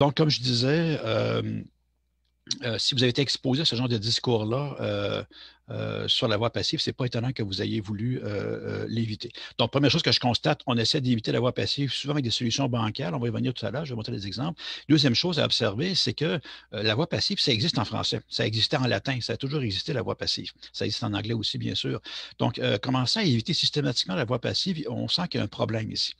Donc, comme je disais, euh, euh, si vous avez été exposé à ce genre de discours-là, euh, euh, sur la voie passive, c'est pas étonnant que vous ayez voulu euh, euh, l'éviter. Donc, première chose que je constate, on essaie d'éviter la voie passive souvent avec des solutions bancales. On va y venir tout à l'heure, je vais montrer des exemples. Deuxième chose à observer, c'est que la voie passive, ça existe en français. Ça existait en latin. Ça a toujours existé, la voie passive. Ça existe en anglais aussi, bien sûr. Donc, commencer à éviter systématiquement la voie passive, on sent qu'il y a un problème ici.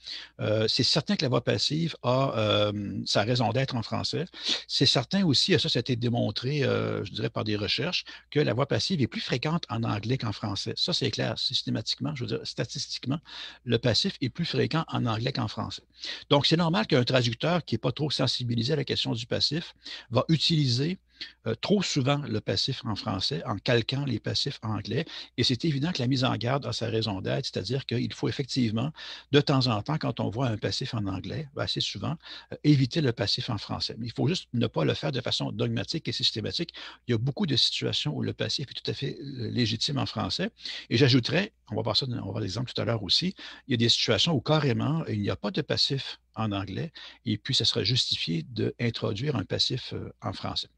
c'est certain que la voie passive a sa raison d'être en français. C'est certain aussi, et ça, ça a été démontré, je dirais, par des recherches, que la voie passive est plus fréquente en anglais qu'en français. Ça, c'est clair, systématiquement, je veux dire, statistiquement, le passif est plus fréquent en anglais qu'en français. Donc, c'est normal qu'un traducteur qui n'est pas trop sensibilisé à la question du passif va utiliser euh, trop souvent le passif en français en calquant les passifs en anglais. Et c'est évident que la mise en garde a sa raison d'être, c'est-à-dire qu'il faut effectivement, de temps en temps, quand on voit un passif en anglais, ben, assez souvent, euh, éviter le passif en français. Mais il faut juste ne pas le faire de façon dogmatique et systématique. Il y a beaucoup de situations où le passif est tout à fait euh, légitime en français. Et j'ajouterais, on va voir ça, on va voir l'exemple tout à l'heure aussi, il y a des situations où carrément, il n'y a pas de passif en anglais, et puis ça sera justifié d'introduire un passif en français.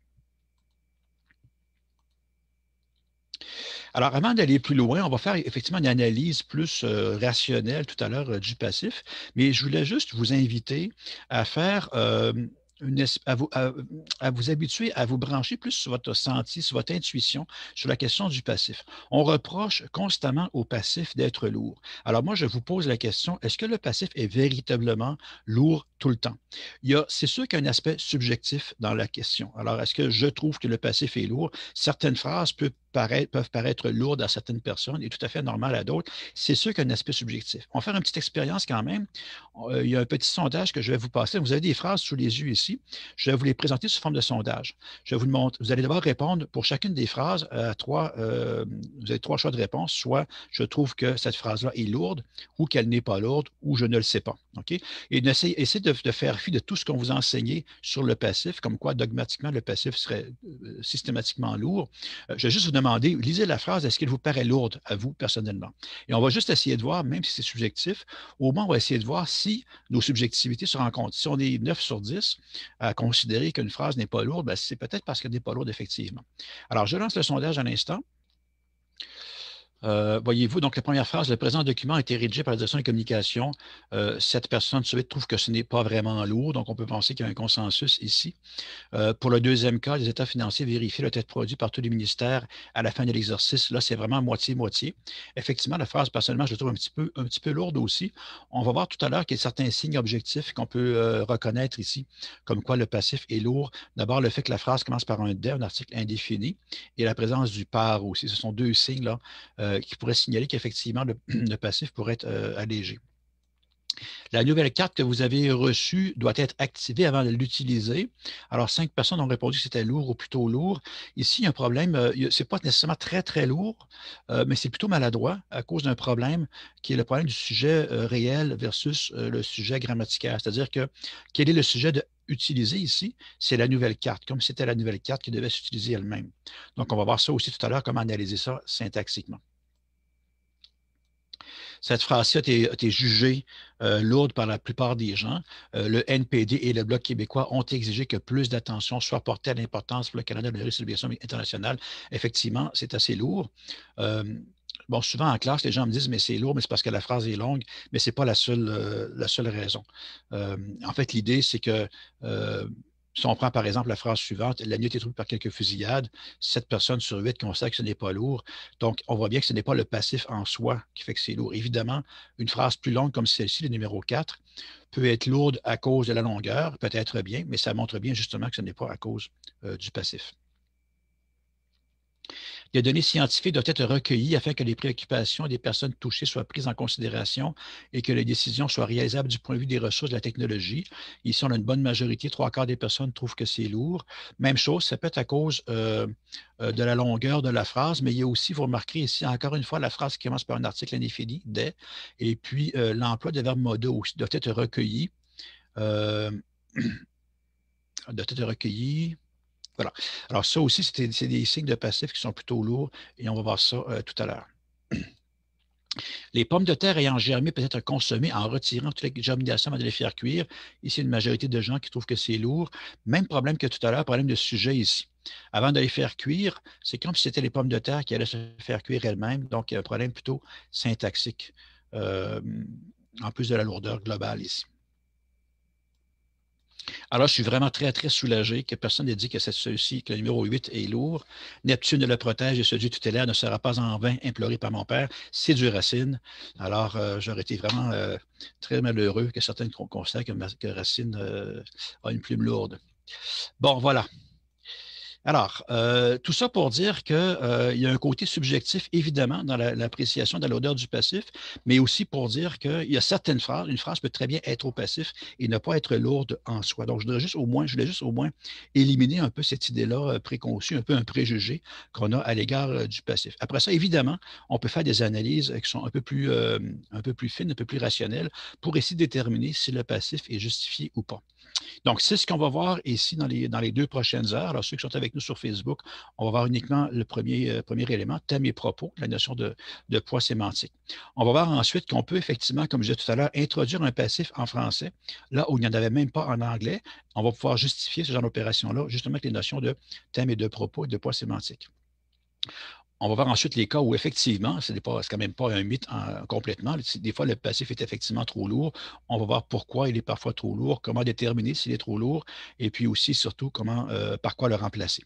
Alors, avant d'aller plus loin, on va faire effectivement une analyse plus euh, rationnelle tout à l'heure euh, du passif, mais je voulais juste vous inviter à faire euh, une vous, à, vous, habituer à vous brancher plus sur votre senti, sur votre intuition, sur la question du passif. On reproche constamment au passif d'être lourd. Alors moi, je vous pose la question, est-ce que le passif est véritablement lourd tout le temps? C'est sûr qu'il y a un aspect subjectif dans la question. Alors, est-ce que je trouve que le passif est lourd? Certaines phrases peuvent paraître, peuvent paraître lourdes à certaines personnes et tout à fait normales à d'autres, c'est sûr qu'il y a un aspect subjectif. On va faire une petite expérience quand même. Euh, il y a un petit sondage que je vais vous passer. Vous avez des phrases sous les yeux ici. Je vais vous les présenter sous forme de sondage. Je vais vous le montre. Vous allez devoir répondre pour chacune des phrases à trois. Euh, vous avez trois choix de réponse. Soit je trouve que cette phrase-là est lourde, ou qu'elle n'est pas lourde, ou je ne le sais pas. Ok Et essayez de, faire fi de tout ce qu'on vous a enseigné sur le passif, comme quoi dogmatiquement le passif serait euh, systématiquement lourd. je vais juste vous lisez la phrase, est-ce qu'elle vous paraît lourde à vous personnellement? Et on va juste essayer de voir, même si c'est subjectif, au moins on va essayer de voir si nos subjectivités se compte. Si on est 9 sur 10 à considérer qu'une phrase n'est pas lourde, ben, c'est peut-être parce qu'elle n'est pas lourde effectivement. Alors, je lance le sondage à l'instant. Euh, voyez-vous, donc la première phrase, le présent document a été rédigé par la direction des communications. Euh, cette personne suite, trouve que ce n'est pas vraiment lourd, donc on peut penser qu'il y a un consensus ici. Euh, pour le deuxième cas, les états financiers vérifient le tête produit par tous les ministères à la fin de l'exercice. Là, c'est vraiment moitié-moitié. Effectivement, la phrase, personnellement, je la trouve un petit peu, un petit peu lourde aussi. On va voir tout à l'heure qu'il y a certains signes objectifs qu'on peut reconnaître ici, comme quoi le passif est lourd. D'abord, le fait que la phrase commence par un dev, un article indéfini, et la présence du par aussi. Ce sont deux signes là euh, qui pourrait signaler qu'effectivement, le, passif pourrait être euh, allégé. La nouvelle carte que vous avez reçue doit être activée avant de l'utiliser. Alors, cinq personnes ont répondu que c'était lourd ou plutôt lourd. Ici, il y a un problème. Euh, Ce n'est pas nécessairement très, très lourd, mais c'est plutôt maladroit à cause d'un problème qui est le problème du sujet réel versus le sujet grammatical. C'est-à-dire que quel est le sujet de utiliser ici, c'est la nouvelle carte, comme c'était la nouvelle carte qui devait s'utiliser elle-même. Donc, on va voir ça aussi tout à l'heure, comment analyser ça syntaxiquement. Cette phrase-ci a été jugée euh, lourde par la plupart des gens. Euh, le NPD et le Bloc québécois ont exigé que plus d'attention soit portée à l'importance pour le Canada de la distribution internationale. Effectivement, c'est assez lourd. Euh, bon, souvent en classe, les gens me disent, mais c'est lourd, mais c'est parce que la phrase est longue, mais ce n'est pas la seule, la seule raison. en fait, l'idée, c'est que si on prend par exemple la phrase suivante, la nuit est troublée par quelques fusillades, sept personnes sur huit constatent que ce n'est pas lourd. Donc, on voit bien que ce n'est pas le passif en soi qui fait que c'est lourd. Évidemment, une phrase plus longue comme celle-ci, le numéro 4, peut être lourde à cause de la longueur, peut-être bien, mais ça montre bien justement que ce n'est pas à cause euh, du passif. Les données scientifiques doivent être recueillies afin que les préoccupations des personnes touchées soient prises en considération et que les décisions soient réalisables du point de vue des ressources de la technologie. Ici, on a une bonne majorité, trois quarts des personnes trouvent que c'est lourd. Même chose, ça peut être à cause euh, euh, de la longueur de la phrase, mais il y a aussi, vous remarquerez ici, encore une fois, la phrase qui commence par un article indéfini, des », et puis euh, l'emploi de verbes modaux aussi être recueilli. doit être recueilli. Alors, ça aussi, c'est des signes de passifs qui sont plutôt lourds et on va voir ça euh, tout à l'heure. Les pommes de terre ayant germé peut être consommées en retirant toute la germination avant de les faire cuire. Ici, une majorité de gens qui trouvent que c'est lourd. Même problème que tout à l'heure, problème de sujet ici. Avant de les faire cuire, c'est comme si c'était les pommes de terre qui allaient se faire cuire elles-mêmes. Donc, il y a un problème plutôt syntaxique, euh, en plus de la lourdeur globale ici. Alors, je suis vraiment très, très soulagé que personne n'ait dit que c'est celui-ci, que le numéro 8 est lourd. Neptune le protège et ce Dieu tutélaire ne sera pas en vain imploré par mon père. C'est du Racine. Alors, euh, j'aurais été vraiment euh, très malheureux que certains considèrent que, Racine euh, a une plume lourde. Bon, voilà. Alors, euh, tout ça pour dire qu'il euh, y a un côté subjectif, évidemment, dans l'appréciation de l'odeur du passif, mais aussi pour dire qu'il y a certaines phrases, une phrase peut très bien être au passif et ne pas être lourde en soi. Donc, je voudrais juste au moins, je voulais juste au moins éliminer un peu cette idée-là euh, préconçue, un peu un préjugé qu'on a à l'égard du passif. Après ça, évidemment, on peut faire des analyses qui sont un peu plus, un peu plus fines, un peu plus rationnelles pour essayer de déterminer si le passif est justifié ou pas. Donc, c'est ce qu'on va voir ici dans les, dans les deux prochaines heures. Alors, ceux qui sont avec nous sur Facebook, on va voir uniquement le premier, euh, premier élément, thème et propos, la notion de, de poids sémantique. On va voir ensuite qu'on peut effectivement, comme je disais tout à l'heure, introduire un passif en français, là où il n'y en avait même pas en anglais. On va pouvoir justifier ce genre d'opération-là, justement avec les notions de thème et de propos et de poids sémantique on va voir ensuite les cas où effectivement, ce n'est quand même pas un mythe complètement. Des fois, le passif est effectivement trop lourd. On va voir pourquoi il est parfois trop lourd, comment déterminer s'il est trop lourd, et puis aussi surtout comment, euh, par quoi le remplacer.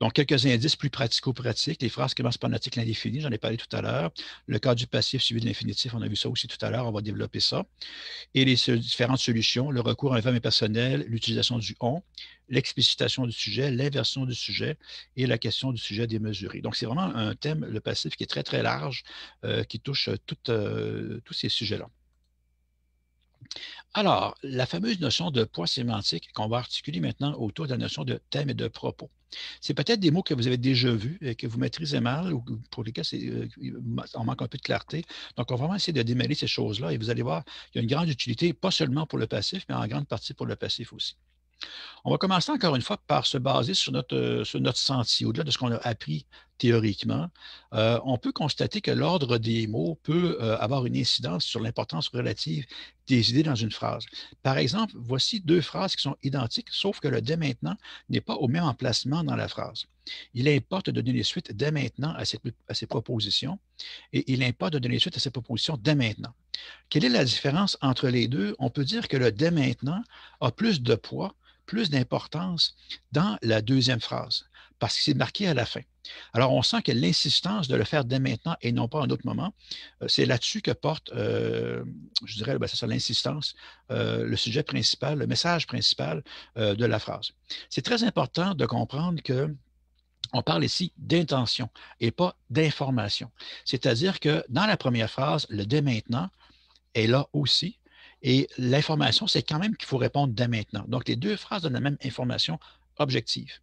Donc, quelques indices plus pratico-pratiques. Les phrases commencent par un j'en ai parlé tout à l'heure. Le cas du passif suivi de l'infinitif, on a vu ça aussi tout à l'heure, on va développer ça. Et les différentes solutions, le recours à un verbe impersonnel, l'utilisation du on, l'explicitation du sujet, l'inversion du sujet et la question du sujet démesuré. Donc, c'est vraiment un thème, le passif, qui est très, très large, euh, qui touche euh, euh, tous ces sujets-là. Alors, la fameuse notion de poids sémantique qu'on va articuler maintenant autour de la notion de thème et de propos. C'est peut-être des mots que vous avez déjà vus et que vous maîtrisez mal ou pour lesquels euh, on manque un peu de clarté. Donc, on va vraiment essayer de démêler ces choses-là et vous allez voir, qu'il y a une grande utilité, pas seulement pour le passif, mais en grande partie pour le passif aussi. On va commencer encore une fois par se baser sur notre, euh, sur notre senti, au-delà de ce qu'on a appris théoriquement, euh, on peut constater que l'ordre des mots peut euh, avoir une incidence sur l'importance relative des idées dans une phrase. Par exemple, voici deux phrases qui sont identiques, sauf que le dès maintenant n'est pas au même emplacement dans la phrase. Il importe de donner suite dès maintenant à à ces propositions et il importe de donner suite à ces propositions dès maintenant. Quelle est la différence entre les deux? On peut dire que le dès maintenant a plus de poids plus d'importance dans la deuxième phrase parce que c'est marqué à la fin. Alors, on sent que l'insistance de le faire dès maintenant et non pas à un autre moment, euh, c'est là-dessus que porte, euh, je dirais, ben, c'est l'insistance, euh, le sujet principal, le message principal de la phrase. C'est très important de comprendre que on parle ici d'intention et pas d'information. C'est-à-dire que dans la première phrase, le dès maintenant est là aussi. Et l'information, c'est quand même qu'il faut répondre dès maintenant. Donc, les deux phrases donnent la même information objectif.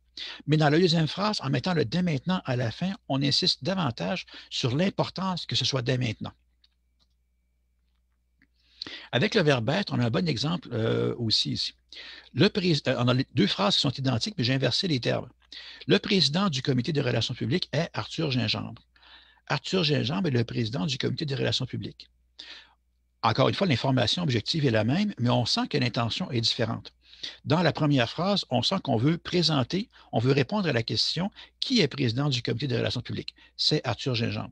Mais dans la deuxième phrase, en mettant le dès maintenant à la fin, on insiste davantage sur l'importance que ce soit dès maintenant. Avec le verbe être, on a un bon exemple euh, aussi ici. Euh, on a deux phrases qui sont identiques, mais j'ai inversé les termes. Le président du comité de relations publiques est Arthur Gingembre. Arthur Gingembre est le président du comité des relations publiques. Encore une fois, l'information objective est la même, mais on sent que l'intention est différente. Dans la première phrase, on sent qu'on veut présenter, on veut répondre à la question qui est président du comité des relations publiques C'est Arthur Gingembre.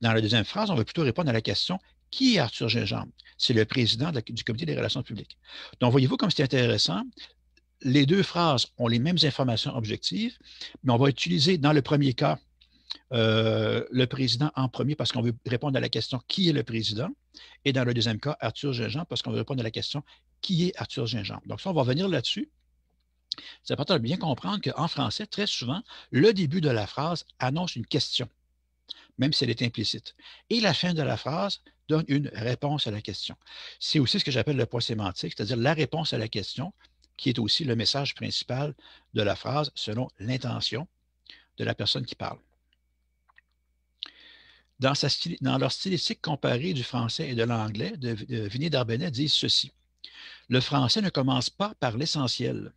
Dans la deuxième phrase, on veut plutôt répondre à la question qui est Arthur Gingembre C'est le président du comité des relations publiques. Donc, voyez-vous comme c'est intéressant. Les deux phrases ont les mêmes informations objectives, mais on va utiliser dans le premier cas euh, le président en premier parce qu'on veut répondre à la question qui est le président, et dans le deuxième cas, Arthur Gingem parce qu'on veut répondre à la question qui est Arthur Gingembre. Donc, ça, on va venir là-dessus. C'est important de bien comprendre qu'en français, très souvent, le début de la phrase annonce une question, même si elle est implicite. Et la fin de la phrase donne une réponse à la question. C'est aussi ce que j'appelle le poids sémantique, c'est-à-dire la réponse à la question, qui est aussi le message principal de la phrase selon l'intention de la personne qui parle. Dans, leur stylistique comparée du français et de l'anglais, de, Darbenet dit ceci. Le français ne commence pas par l'essentiel,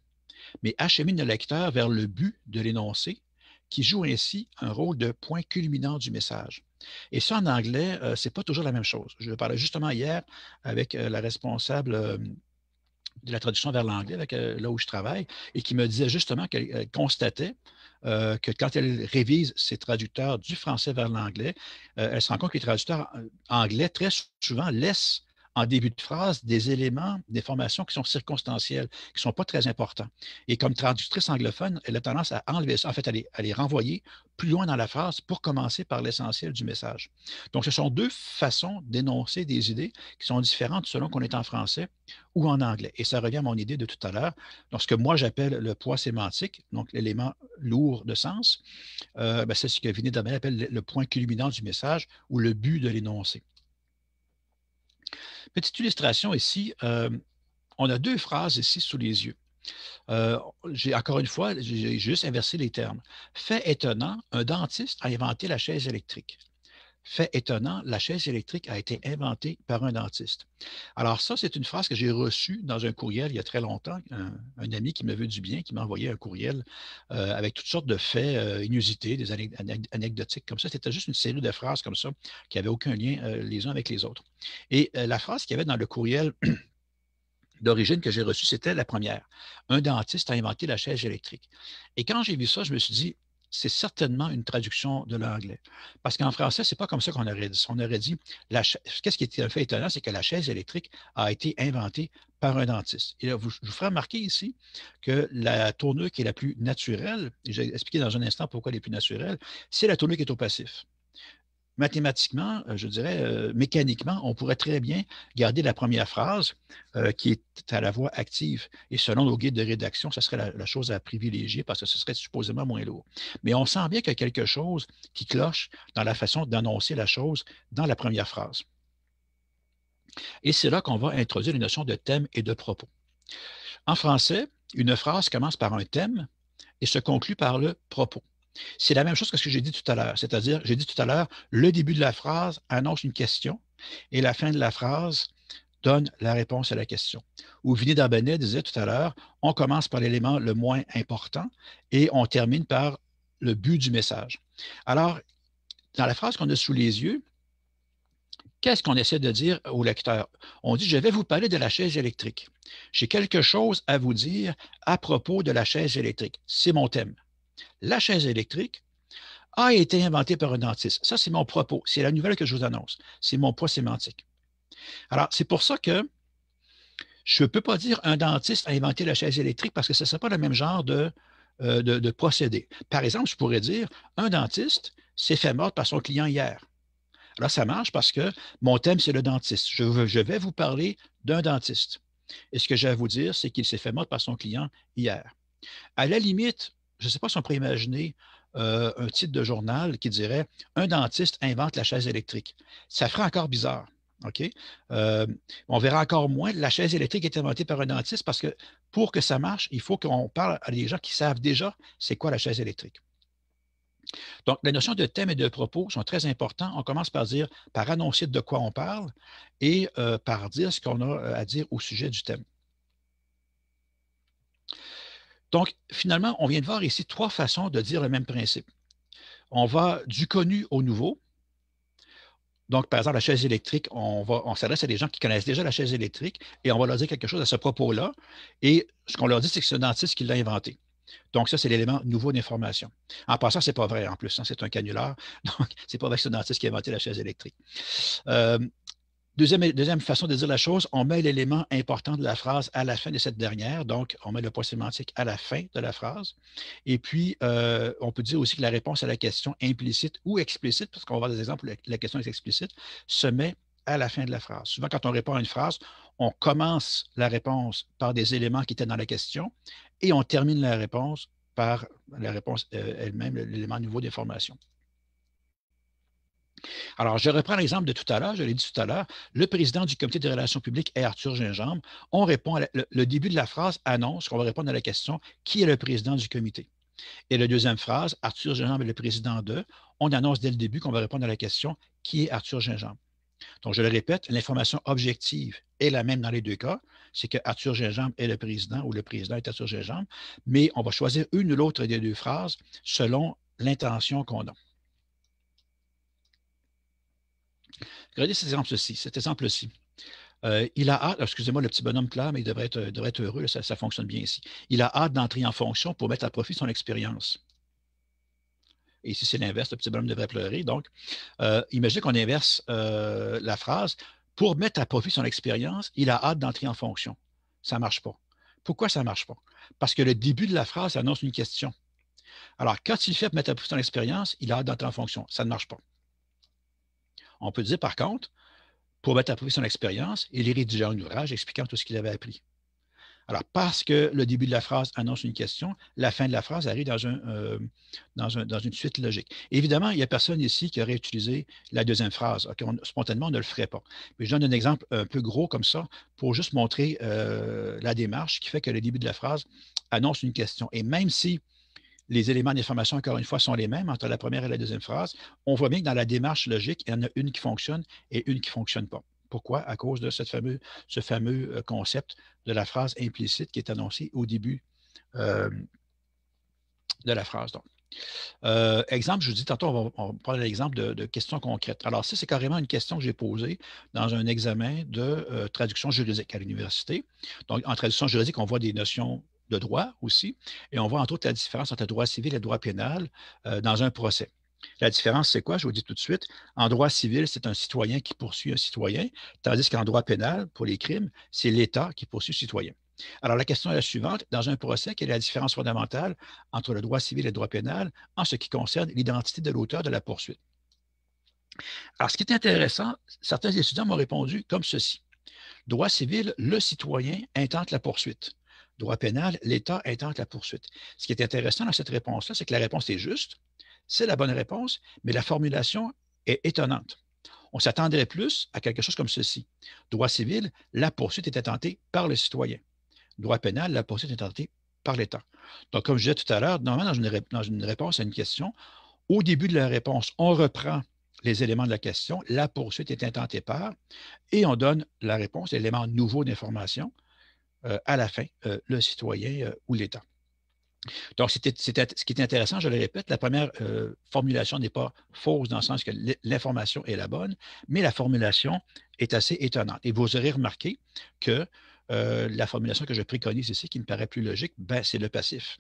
mais achemine le lecteur vers le but de l'énoncé, qui joue ainsi un rôle de point culminant du message. Et ça, en anglais, ce euh, c'est pas toujours la même chose. Je parlais justement hier avec euh, la responsable euh, de la traduction vers l'anglais, là où je travaille, et qui me disait justement qu'elle constatait que quand elle révise ses traducteurs du français vers l'anglais, elle se rend compte que les traducteurs anglais, très souvent, laissent en début de phrase des éléments, des formations qui sont circonstancielles, qui ne sont pas très importants. Et comme traductrice anglophone, elle a tendance à enlever ça, en fait, à les, renvoyer plus loin dans la phrase pour commencer par l'essentiel du message. Donc, ce sont deux façons d'énoncer des idées qui sont différentes selon qu'on est en français ou en anglais. Et ça revient à mon idée de tout à l'heure, lorsque moi j'appelle le poids sémantique, donc l'élément lourd de sens, euh, ben, c'est ce que Vinny Damel appelle le point culminant du message ou le but de l'énoncé. Petite illustration ici. Euh, on a deux phrases ici sous les yeux. Euh, j'ai encore une fois, j'ai juste inversé les termes. Fait étonnant, un dentiste a inventé la chaise électrique. Fait étonnant, la chaise électrique a été inventée par un dentiste. Alors ça, c'est une phrase que j'ai reçue dans un courriel il y a très longtemps. Un, ami qui me veut du bien, qui m'a envoyé un courriel euh, avec toutes sortes de faits euh, inusités, des anecdotiques comme ça. C'était juste une série de phrases comme ça qui n'avaient aucun lien euh, les uns avec les autres. Et la phrase qu'il y avait dans le courriel d'origine que j'ai reçue, c'était la première. Un dentiste a inventé la chaise électrique. Et quand j'ai vu ça, je me suis dit, c'est certainement une traduction de l'anglais. Parce qu'en français, c'est pas comme ça qu'on aurait dit. On aurait dit, qu'est-ce qui est un fait étonnant, c'est que la chaise électrique a été inventée par un dentiste. Et là, je vous ferai remarquer ici que la tournure qui est la plus naturelle, et j'ai expliqué dans un instant pourquoi elle est plus naturelle, c'est la tournure qui est au passif mathématiquement, euh, je dirais euh, mécaniquement, on pourrait très bien garder la première phrase euh, qui est à la voix active. Et selon nos guides de rédaction, ce serait la, chose à privilégier parce que ce serait supposément moins lourd. Mais on sent bien qu'il y a quelque chose qui cloche dans la façon d'annoncer la chose dans la première phrase. Et c'est là qu'on va introduire les notions de thème et de propos. En français, une phrase commence par un thème et se conclut par le propos. C'est la même chose que ce que j'ai dit tout à l'heure. C'est-à-dire, j'ai dit tout à l'heure, le début de la phrase annonce une question et la fin de la phrase donne la réponse à la question. Ou Vinny Darbenet disait tout à l'heure, on commence par l'élément le moins important et on termine par le but du message. Alors, dans la phrase qu'on a sous les yeux, qu'est-ce qu'on essaie de dire au lecteur? On dit, je vais vous parler de la chaise électrique. J'ai quelque chose à vous dire à propos de la chaise électrique. C'est mon thème la chaise électrique a été inventée par un dentiste. Ça, c'est mon propos. C'est la nouvelle que je vous annonce. C'est mon poids sémantique. Alors, c'est pour ça que je ne peux pas dire un dentiste a inventé la chaise électrique parce que ce ne serait pas le même genre de, euh, de, procédé. Par exemple, je pourrais dire un dentiste s'est fait mordre par son client hier. Alors, ça marche parce que mon thème, c'est le dentiste. Je, je vais vous parler d'un dentiste. Et ce que j'ai à vous dire, c'est qu'il s'est fait mordre par son client hier. À la limite, je ne sais pas si on pourrait imaginer euh, un titre de journal qui dirait Un dentiste invente la chaise électrique. Ça ferait encore bizarre. OK? Euh, on verra encore moins. La chaise électrique est inventée par un dentiste parce que pour que ça marche, il faut qu'on parle à des gens qui savent déjà c'est quoi la chaise électrique. Donc, les notions de thème et de propos sont très importants. On commence par dire, par annoncer de quoi on parle et euh, par dire ce qu'on a à dire au sujet du thème. Donc, finalement, on vient de voir ici trois façons de dire le même principe. On va du connu au nouveau. Donc, par exemple, la chaise électrique, on, s'adresse à des gens qui connaissent déjà la chaise électrique et on va leur dire quelque chose à ce propos-là. Et ce qu'on leur dit, c'est que c'est un dentiste qui l'a inventé. Donc, ça, c'est l'élément nouveau d'information. En passant, ce n'est pas vrai en plus, hein, c'est un canular. Donc, ce n'est pas vrai que c'est un dentiste qui a inventé la chaise électrique. Euh, Deuxième, façon de dire la chose, on met l'élément important de la phrase à la fin de cette dernière, donc on met le poids sémantique à la fin de la phrase. Et puis, euh, on peut dire aussi que la réponse à la question implicite ou explicite, parce qu'on va avoir des exemples où la question est explicite, se met à la fin de la phrase. Souvent, quand on répond à une phrase, on commence la réponse par des éléments qui étaient dans la question et on termine la réponse par la réponse euh, elle-même, l'élément nouveau d'information. Alors, je reprends l'exemple de tout à l'heure, je l'ai dit tout à l'heure, le président du comité des relations publiques est Arthur Gingembre. On répond, le, début de la phrase annonce qu'on va répondre à la question qui est le président du comité. Et la deuxième phrase, Arthur Gingembre est le président de, on annonce dès le début qu'on va répondre à la question qui est Arthur Gingembre. Donc, je le répète, l'information objective est la même dans les deux cas. C'est que Arthur Gingembre est le président ou le président est Arthur Gingembre, mais on va choisir une ou l'autre des deux phrases selon l'intention qu'on a. Regardez cet exemple-ci. Cet exemple-ci. Euh, il a hâte, excusez-moi le petit bonhomme là, mais il devrait être, euh, heureux, ça, fonctionne bien ici. Il a hâte d'entrer en fonction pour mettre à profit son expérience. Et ici, c'est l'inverse, le petit bonhomme devrait pleurer. Donc, euh, imaginez qu'on inverse la phrase. Pour mettre à profit son expérience, il a hâte d'entrer en fonction. Ça ne marche pas. Pourquoi ça ne marche pas? Parce que le début de la phrase annonce une question. Alors, quand il fait mettre à profit son expérience, il a hâte d'entrer en fonction. Ça ne marche pas. On peut dire, par contre, pour mettre à profit son expérience, il est rédigé un ouvrage expliquant tout ce qu'il avait appris. Alors, parce que le début de la phrase annonce une question, la fin de la phrase arrive dans, euh, une suite logique. Évidemment, il n'y a personne ici qui aurait utilisé la deuxième phrase. spontanément, on ne le ferait pas. Mais je donne un exemple un peu gros comme ça pour juste montrer euh, la démarche qui fait que le début de la phrase annonce une question. Et même si les éléments d'information, encore une fois, sont les mêmes entre la première et la deuxième phrase. On voit bien que dans la démarche logique, il y en a une qui fonctionne et une qui ne fonctionne pas. Pourquoi? À cause de ce fameux euh, concept de la phrase implicite qui est annoncée au début euh, de la phrase. Euh, exemple, je vous dis tantôt, on va, prendre l'exemple de, de, questions concrètes. Alors, ça, c'est carrément une question que j'ai posée dans un examen de traduction juridique à l'université. Donc, en traduction juridique, on voit des notions de droit aussi, et on voit entre autres la différence entre le droit civil et le droit pénal euh, dans un procès. La différence, c'est quoi? Je vous dis tout de suite. En droit civil, c'est un citoyen qui poursuit un citoyen, tandis qu'en droit pénal, pour les crimes, c'est l'État qui poursuit le citoyen. Alors, la question est la suivante. Dans un procès, quelle est la différence fondamentale entre le droit civil et le droit pénal en ce qui concerne l'identité de l'auteur de la poursuite? Alors, ce qui est intéressant, certains étudiants m'ont répondu comme ceci. Droit civil, le citoyen intente la poursuite droit pénal, l'État intente la poursuite. Ce qui est intéressant dans cette réponse-là, c'est que la réponse est juste, c'est la bonne réponse, mais la formulation est étonnante. On s'attendrait plus à quelque chose comme ceci. Droit civil, la poursuite est tentée par le citoyen. Droit pénal, la poursuite est tentée par l'État. Donc, comme je disais tout à l'heure, normalement, dans une, dans une réponse à une question, au début de la réponse, on reprend les éléments de la question, la poursuite est intentée par, et on donne la réponse, l'élément nouveau d'information. Euh, à la fin euh, le citoyen euh, ou l'État. Donc, c'était ce qui est intéressant, je le répète, la première formulation n'est pas fausse dans le sens que l'information est la bonne, mais la formulation est assez étonnante. Et vous aurez remarqué que la formulation que je préconise ici, qui me paraît plus logique, ben, c'est le passif.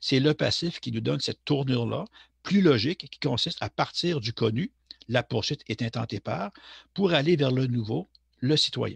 C'est le passif qui nous donne cette tournure-là, plus logique, qui consiste à partir du connu, la poursuite est intentée par, pour aller vers le nouveau, le citoyen.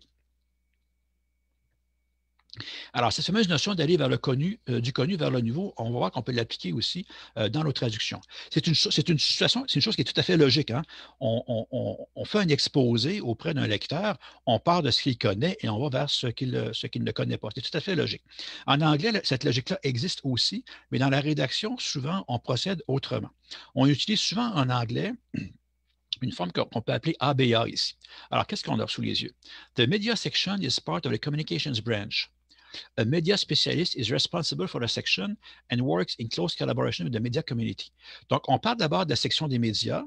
Alors, cette fameuse notion d'aller vers le connu, euh, du connu vers le nouveau, on va voir qu'on peut l'appliquer aussi euh, dans nos traductions. C'est une, situation, c'est une chose qui est tout à fait logique. Hein. On, fait un exposé auprès d'un lecteur, on part de ce qu'il connaît et on va vers ce qu'il euh, ne connaît pas. C'est tout à fait logique. En anglais, cette logique-là existe aussi, mais dans la rédaction, souvent, on procède autrement. On utilise souvent en anglais une forme qu'on peut appeler ABA ici. Alors, qu'est-ce qu'on a sous les yeux? The media section is part of the communications branch. A media specialist is responsible for the section and works in close collaboration with the media community. Donc, on parle d'abord de la section des médias.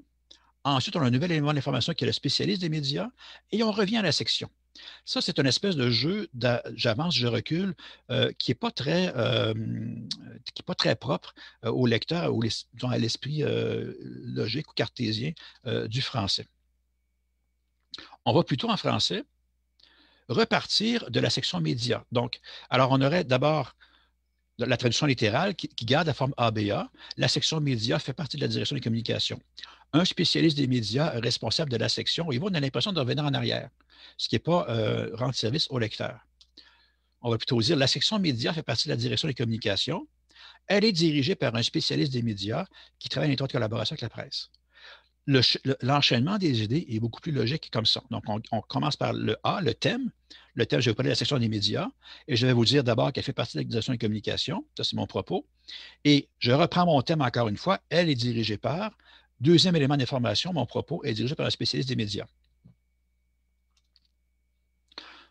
Ensuite, on a un nouvel élément d'information qui est le spécialiste des médias et on revient à la section. Ça, c'est une espèce de jeu j'avance, je recule, euh, qui n'est pas, très, euh, pas très propre euh, au lecteur ou à l'esprit logique ou cartésien du français. On va plutôt en français repartir de la section média. Donc, alors on aurait d'abord la traduction littérale qui, garde la forme ABA. La section média fait partie de la direction des communications. Un spécialiste des médias responsable de la section, et on a l'impression de revenir en arrière, ce qui n'est pas euh, rendre service au lecteur. On va plutôt dire la section médias fait partie de la direction des communications. Elle est dirigée par un spécialiste des médias qui travaille en étroite collaboration avec la presse l'enchaînement des idées est beaucoup plus logique comme ça. Donc, on, commence par le A, le thème. Le thème, je vais parler de la section des médias et je vais vous dire d'abord qu'elle fait partie de l'organisation et communication. Ça, c'est mon propos. Et je reprends mon thème encore une fois. Elle est dirigée par. Deuxième élément d'information, mon propos est dirigé par un spécialiste des médias.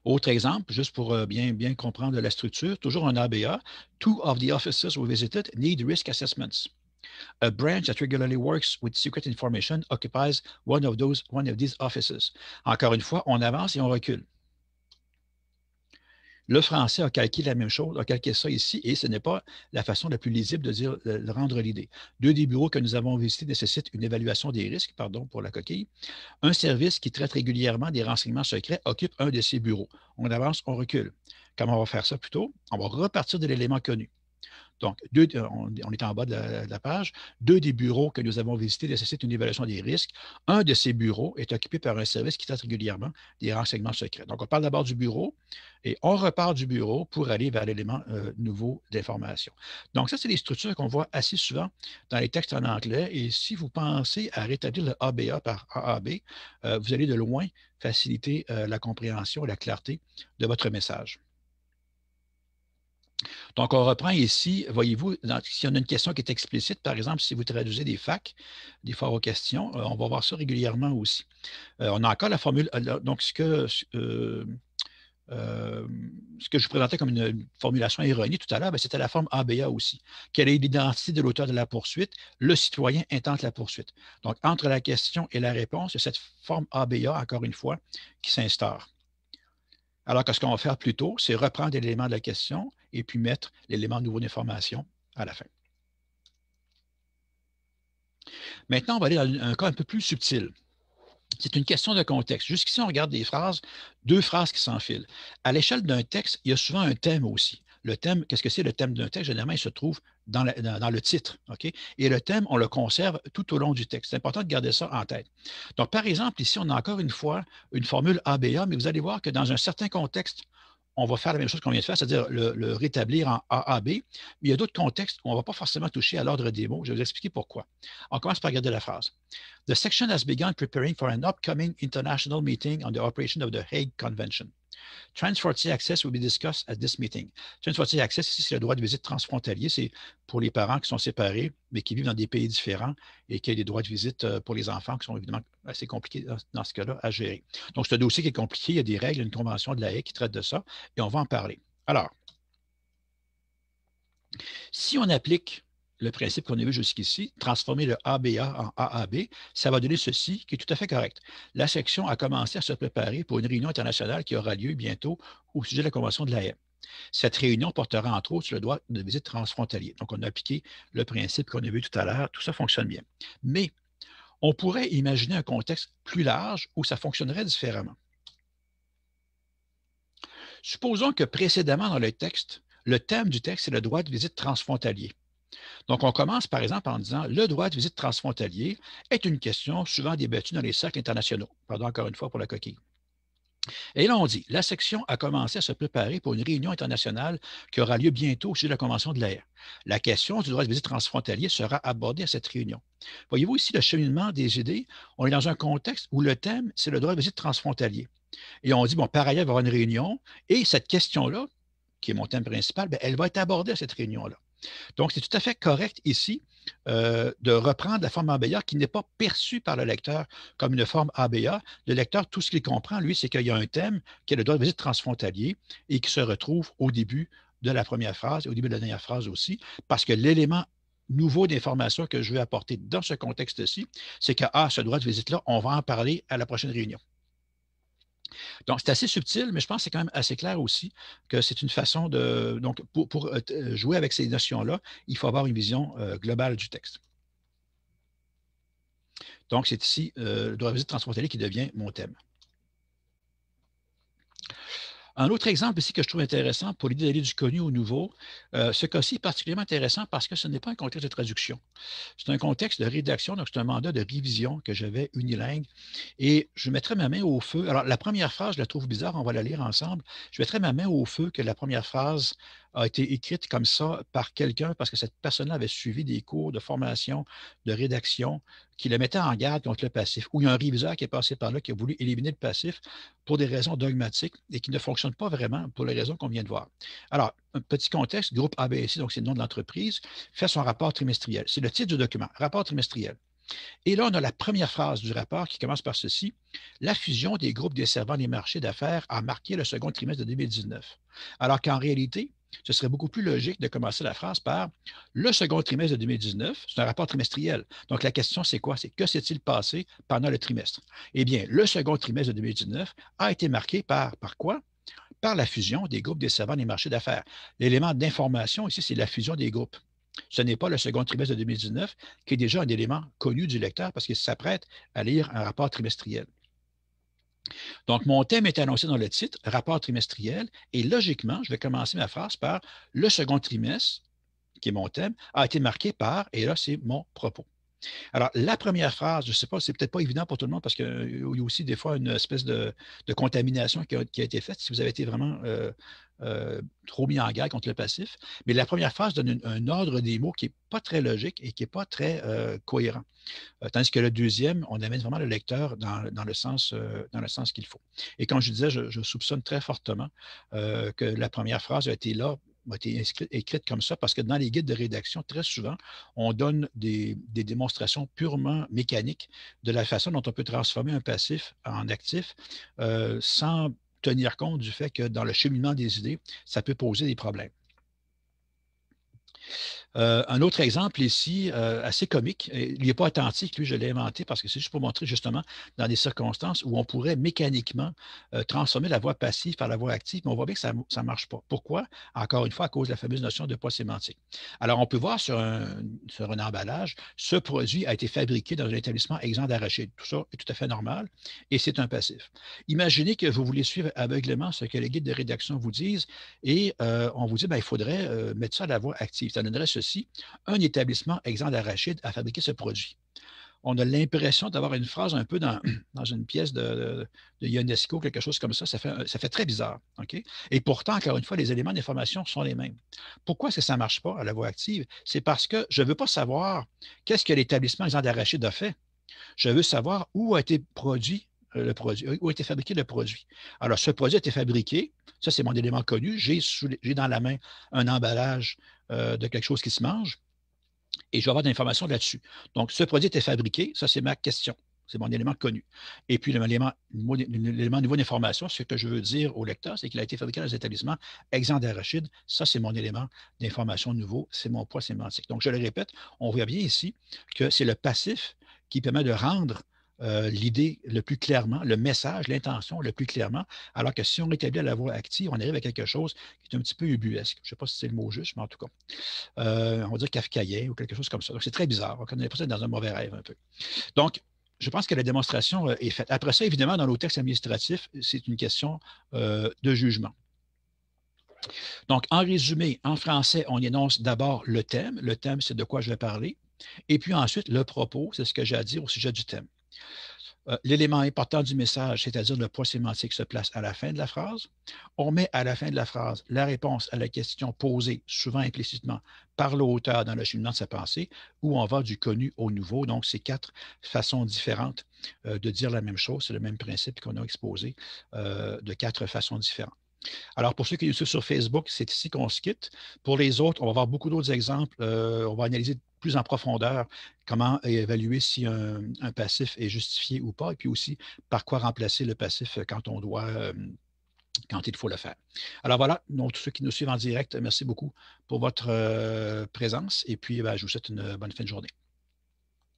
Autre exemple, juste pour euh, bien, bien comprendre la structure, toujours un ABA. Two of the offices we visited need risk assessments. A branch that regularly works with secret information occupies one of, these offices. Encore une fois, on avance et on recule. Le français a calqué la même chose, a calqué ça ici, et ce n'est pas la façon la plus lisible de, de rendre l'idée. Deux des bureaux que nous avons visités nécessitent une évaluation des risques, pardon pour la coquille. Un service qui traite régulièrement des renseignements secrets occupe un de ces bureaux. On avance, on recule. Comment on va faire ça plutôt? On va repartir de l'élément connu. Donc, on, est en bas de la, page. Deux des bureaux que nous avons visités nécessitent une évaluation des risques. Un de ces bureaux est occupé par un service qui traite régulièrement des renseignements secrets. Donc, on parle d'abord du bureau et on repart du bureau pour aller vers l'élément euh, nouveau d'information. Donc, ça, c'est des structures qu'on voit assez souvent dans les textes en anglais. Et si vous pensez à rétablir le ABA par AAB, euh, vous allez de loin faciliter euh, la compréhension et la clarté de votre message. Donc, on reprend ici, voyez-vous, si on a une question qui est explicite, par exemple, si vous traduisez des facs, des forts aux questions, euh, on va voir ça régulièrement aussi. Euh, on a encore la formule, euh, donc ce que, je vous présentais comme une, formulation erronée tout à l'heure, ben, c'était la forme ABA aussi. Quelle est l'identité de l'auteur de la poursuite? Le citoyen intente la poursuite. Donc, entre la question et la réponse, il y a cette forme ABA, encore une fois, qui s'instaure. Alors que ce qu'on va faire plus tôt, c'est reprendre l'élément de la question, et puis mettre l'élément nouveau d'information à la fin. Maintenant, on va aller dans un cas un peu plus subtil. C'est une question de contexte. Jusqu'ici, on regarde des phrases, deux phrases qui s'enfilent. À l'échelle d'un texte, il y a souvent un thème aussi. Le thème, qu'est-ce que c'est le thème d'un texte? Généralement, il se trouve dans, dans, le titre. Et le thème, on le conserve tout au long du texte. C'est important de garder ça en tête. Donc, par exemple, ici, on a encore une fois une formule ABA, mais vous allez voir que dans un certain contexte, on va faire la même chose qu'on vient de faire, c'est-à-dire le, rétablir en AAB. Mais il y a d'autres contextes où on ne va pas forcément toucher à l'ordre des mots. Je vais vous expliquer pourquoi. On commence par regarder la phrase. The section has begun preparing for an upcoming international meeting on the operation of the Hague Convention trans Access will be discussed at this meeting. trans Access, ici, c'est le droit de visite transfrontalier. C'est pour les parents qui sont séparés, mais qui vivent dans des pays différents et qui ont des droits de visite euh, pour les enfants qui sont évidemment assez compliqués dans ce cas-là à gérer. Donc, c'est un dossier qui est compliqué. Il y a des règles, une convention de la haie qui traite de ça et on va en parler. Alors, si on applique le principe qu'on a vu jusqu'ici, transformer le ABA en AAB, ça va donner ceci qui est tout à fait correct. La section a commencé à se préparer pour une réunion internationale qui aura lieu bientôt au sujet de la Convention de la Cette réunion portera entre autres sur le droit de visite transfrontalier. Donc, on a appliqué le principe qu'on a vu tout à l'heure. Tout ça fonctionne bien. Mais on pourrait imaginer un contexte plus large où ça fonctionnerait différemment. Supposons que précédemment dans le texte, le thème du texte est le droit de visite transfrontalier. Donc, on commence par exemple en disant le droit de visite transfrontalier est une question souvent débattue dans les cercles internationaux. Pardon encore une fois pour la coquille. Et là, on dit, la section a commencé à se préparer pour une réunion internationale qui aura lieu bientôt au de la Convention de l'Air. La question du droit de visite transfrontalier sera abordée à cette réunion. Voyez-vous ici le cheminement des idées? On est dans un contexte où le thème, c'est le droit de visite transfrontalier. Et on dit, bon, par ailleurs, il va y avoir une réunion et cette question-là, qui est mon thème principal, ben, elle va être abordée à cette réunion-là. Donc, c'est tout à fait correct ici euh, de reprendre la forme ABA qui n'est pas perçue par le lecteur comme une forme ABA. Le lecteur, tout ce qu'il comprend, lui, c'est qu'il y a un thème qui est le droit de visite transfrontalier et qui se retrouve au début de la première phrase et au début de la dernière phrase aussi, parce que l'élément nouveau d'information que je vais apporter dans ce contexte-ci, c'est que ah, ce droit de visite-là, on va en parler à la prochaine réunion. Donc, c'est assez subtil, mais je pense que c'est quand même assez clair aussi que c'est une façon de. Donc, pour, euh, euh, jouer avec ces notions-là, il faut avoir une vision euh, globale du texte. Donc, c'est ici le droit de visite transfrontalier qui devient mon thème. Un autre exemple ici que je trouve intéressant pour l'idée d'aller du connu au nouveau, euh, ce cas-ci est particulièrement intéressant parce que ce n'est pas un contexte de traduction. C'est un contexte de rédaction, donc c'est un mandat de révision que j'avais unilingue. Et je mettrai ma main au feu. Alors, la première phrase, je la trouve bizarre, on va la lire ensemble. Je mettrai ma main au feu que la première phrase a été écrite comme ça par quelqu'un parce que cette personne-là avait suivi des cours de formation, de rédaction, qui le mettait en garde contre le passif. Ou il y a un réviseur qui est passé par là, qui a voulu éliminer le passif pour des raisons dogmatiques et qui ne fonctionne pas vraiment pour les raisons qu'on vient de voir. Alors, un petit contexte, groupe ABC, donc c'est le nom de l'entreprise, fait son rapport trimestriel. C'est le titre du document, rapport trimestriel. Et là, on a la première phrase du rapport qui commence par ceci. La fusion des groupes desservant les marchés d'affaires a marqué le second trimestre de 2019. Alors qu'en réalité, ce serait beaucoup plus logique de commencer la phrase par le second trimestre de 2019. C'est un rapport trimestriel. Donc, la question, c'est quoi? C'est que s'est-il passé pendant le trimestre? Eh bien, le second trimestre de 2019 a été marqué par, par quoi? Par la fusion des groupes des savants des marchés d'affaires. L'élément d'information ici, c'est la fusion des groupes. Ce n'est pas le second trimestre de 2019 qui est déjà un élément connu du lecteur parce qu'il s'apprête à lire un rapport trimestriel. Donc, mon thème est annoncé dans le titre, rapport trimestriel, et logiquement, je vais commencer ma phrase par le second trimestre, qui est mon thème, a été marqué par, et là, c'est mon propos. Alors, la première phrase, je ne sais pas, c'est peut-être pas évident pour tout le monde parce qu'il euh, y a aussi des fois une espèce de, contamination qui a, été faite si vous avez été vraiment euh, euh, trop mis en guerre contre le passif. Mais la première phrase donne un ordre des mots qui n'est pas très logique et qui n'est pas très euh, cohérent. Euh, tandis que le deuxième, on amène vraiment le lecteur dans, le sens, sens qu'il faut. Et comme je disais, je, soupçonne très fortement que la première phrase a été là a été écrite comme ça parce que dans les guides de rédaction, très souvent, on donne des, démonstrations purement mécaniques de la façon dont on peut transformer un passif en actif sans tenir compte du fait que dans le cheminement des idées, ça peut poser des problèmes. Euh, un autre exemple ici, euh, assez comique, il n'est pas authentique, lui, je l'ai inventé parce que c'est juste pour montrer justement dans des circonstances où on pourrait mécaniquement euh, transformer la voie passive par la voie active, mais on voit bien que ça ne marche pas. Pourquoi? Encore une fois, à cause de la fameuse notion de poids sémantique. Alors, on peut voir sur un, emballage, ce produit a été fabriqué dans un établissement exempt d'arachide. Tout ça est tout à fait normal et c'est un passif. Imaginez que vous voulez suivre aveuglément ce que les guides de rédaction vous disent et on vous dit, ben, il faudrait mettre ça à la voie active. Ça donnerait ce un établissement exempt d'arachide a fabriqué ce produit. On a l'impression d'avoir une phrase un peu dans, une pièce de, de, Ionesco, quelque chose comme ça. Ça fait, très bizarre. Et pourtant, encore une fois, les éléments d'information sont les mêmes. Pourquoi est-ce que ça ne marche pas à la voix active? C'est parce que je ne veux pas savoir qu'est-ce que l'établissement exempt d'arachide a fait. Je veux savoir où a été produit euh, le produit, où a été fabriqué le produit. Alors, ce produit a été fabriqué, ça c'est mon élément connu, j'ai dans la main un emballage euh, de quelque chose qui se mange. Et je vais avoir d'informations là-dessus. Donc, ce produit était fabriqué, ça c'est ma question. C'est mon élément connu. Et puis, l'élément nouveau d'information, ce que je veux dire au lecteur, c'est qu'il a été fabriqué dans les établissements exempts d'arachide. Ça, c'est mon élément d'information nouveau. C'est mon poids sémantique. Donc, je le répète, on voit bien ici que c'est le passif qui permet de rendre euh, l'idée le plus clairement, le message, l'intention le plus clairement, alors que si on rétablit la voix active, on arrive à quelque chose qui est un petit peu ubuesque. Je ne sais pas si c'est le mot juste, mais en tout cas, euh, on va dire kafkaïen ou quelque chose comme ça. Donc, c'est très bizarre. On a l'impression dans un mauvais rêve un peu. Donc, je pense que la démonstration euh, est faite. Après ça, évidemment, dans nos textes administratifs, c'est une question de jugement. Donc, en résumé, en français, on énonce d'abord le thème. Le thème, c'est de quoi je vais parler. Et puis ensuite, le propos, c'est ce que j'ai à dire au sujet du thème. Euh, l'élément important du message, c'est-à-dire le poids sémantique, se place à la fin de la phrase. On met à la fin de la phrase la réponse à la question posée, souvent implicitement, par l'auteur dans le cheminement de sa pensée, où on va du connu au nouveau. Donc, c'est quatre façons différentes euh, de dire la même chose. C'est le même principe qu'on a exposé euh, de quatre façons différentes. Alors, pour ceux qui nous suivent sur Facebook, c'est ici qu'on se quitte. Pour les autres, on va voir beaucoup d'autres exemples. Euh, on va analyser plus en profondeur comment évaluer si un, passif est justifié ou pas, et puis aussi par quoi remplacer le passif quand on doit, euh, quand il faut le faire. Alors voilà, donc tous ceux qui nous suivent en direct, merci beaucoup pour votre euh, présence, et puis ben, je vous souhaite une bonne fin de journée.